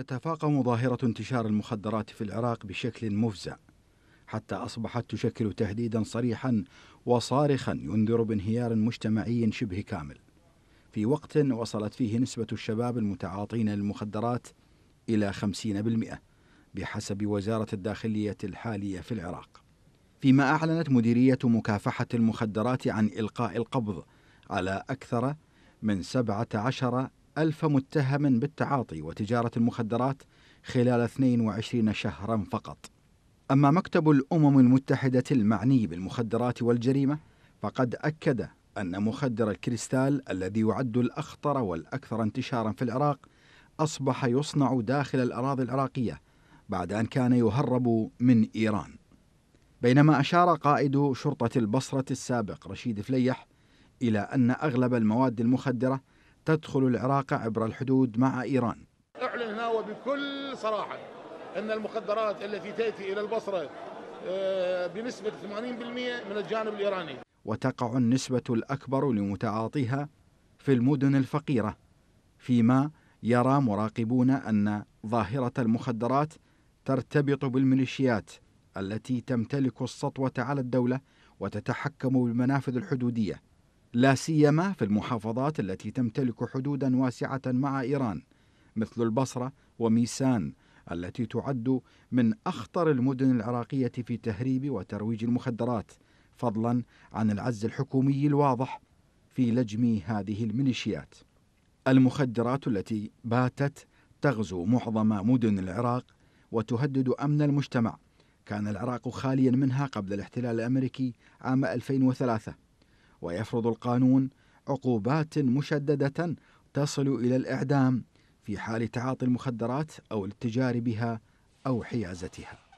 تتفاقم ظاهرة انتشار المخدرات في العراق بشكل مفزع حتى أصبحت تشكل تهديدا صريحا وصارخا ينذر بانهيار مجتمعي شبه كامل في وقت وصلت فيه نسبة الشباب المتعاطين للمخدرات إلى 50% بحسب وزارة الداخلية الحالية في العراق فيما أعلنت مديرية مكافحة المخدرات عن إلقاء القبض على أكثر من 17 ألف متهم بالتعاطي وتجارة المخدرات خلال 22 شهرا فقط أما مكتب الأمم المتحدة المعني بالمخدرات والجريمة فقد أكد أن مخدر الكريستال الذي يعد الأخطر والأكثر انتشارا في العراق أصبح يصنع داخل الأراضي العراقية بعد أن كان يهرب من إيران بينما أشار قائد شرطة البصرة السابق رشيد فليح إلى أن أغلب المواد المخدرة تدخل العراق عبر الحدود مع إيران أعلن هنا وبكل صراحة أن المخدرات التي تأتي إلى البصرة آه، بنسبة 80% من الجانب الإيراني وتقع النسبة الأكبر لمتعاطيها في المدن الفقيرة فيما يرى مراقبون أن ظاهرة المخدرات ترتبط بالميليشيات التي تمتلك السطوة على الدولة وتتحكم بالمنافذ الحدودية لا سيما في المحافظات التي تمتلك حدودا واسعة مع إيران مثل البصرة وميسان التي تعد من أخطر المدن العراقية في تهريب وترويج المخدرات فضلا عن العز الحكومي الواضح في لجم هذه الميليشيات المخدرات التي باتت تغزو معظم مدن العراق وتهدد امن المجتمع كان العراق خاليا منها قبل الاحتلال الامريكي عام 2003 ويفرض القانون عقوبات مشددة تصل إلى الإعدام في حال تعاطي المخدرات أو الاتجار بها أو حيازتها